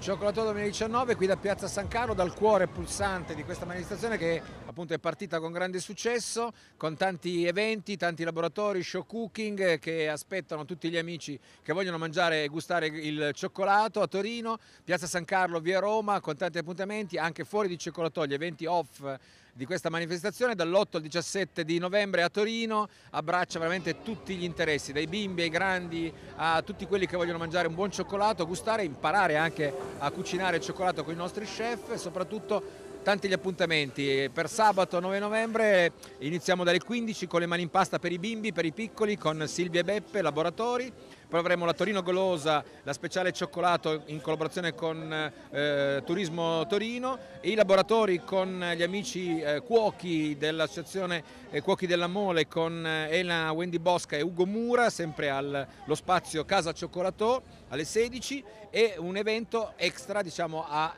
Cioccolato 2019 qui da Piazza San Carlo, dal cuore pulsante di questa manifestazione che appunto è partita con grande successo, con tanti eventi, tanti laboratori, show cooking eh, che aspettano tutti gli amici che vogliono mangiare e gustare il cioccolato a Torino, Piazza San Carlo via Roma con tanti appuntamenti, anche fuori di Cioccolato, gli eventi off di questa manifestazione dall'8 al 17 di novembre a Torino, abbraccia veramente tutti gli interessi, dai bimbi ai grandi a tutti quelli che vogliono mangiare un buon cioccolato, gustare, imparare anche a cucinare il cioccolato con i nostri chef e soprattutto tanti gli appuntamenti. Per sabato 9 novembre iniziamo dalle 15 con le mani in pasta per i bimbi, per i piccoli, con Silvia e Beppe, laboratori. Poi avremo la Torino Golosa, la speciale cioccolato in collaborazione con eh, Turismo Torino, i laboratori con gli amici eh, cuochi dell'associazione eh, Cuochi della Mole con eh, Elena Wendy Bosca e Ugo Mura, sempre allo spazio Casa Cioccolato alle 16 e un evento extra diciamo, a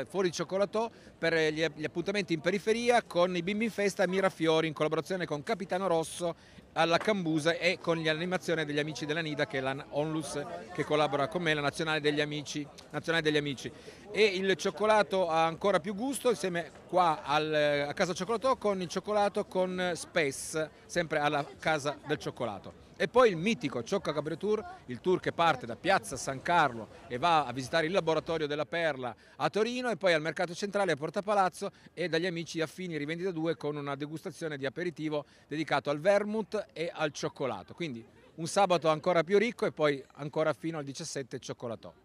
eh, Fuori cioccolato per gli, appuntamenti in periferia con i Bimbi in Festa a Mirafiori in collaborazione con Capitano Rosso alla Cambusa e con l'animazione degli amici della Nida che è la Onlus che collabora con me, la nazionale degli amici, nazionale degli amici. e il cioccolato ha ancora più gusto insieme qua al, a Casa Cioccolato con il cioccolato con Spess sempre alla Casa del Cioccolato e poi il mitico Ciocca Cabrio Tour, il tour che parte da Piazza San Carlo e va a visitare il laboratorio della Perla a Torino e poi al mercato centrale a Porta Palazzo e dagli amici affini Rivendita 2 con una degustazione di aperitivo dedicato al vermouth e al cioccolato. Quindi un sabato ancora più ricco e poi ancora fino al 17 cioccolato.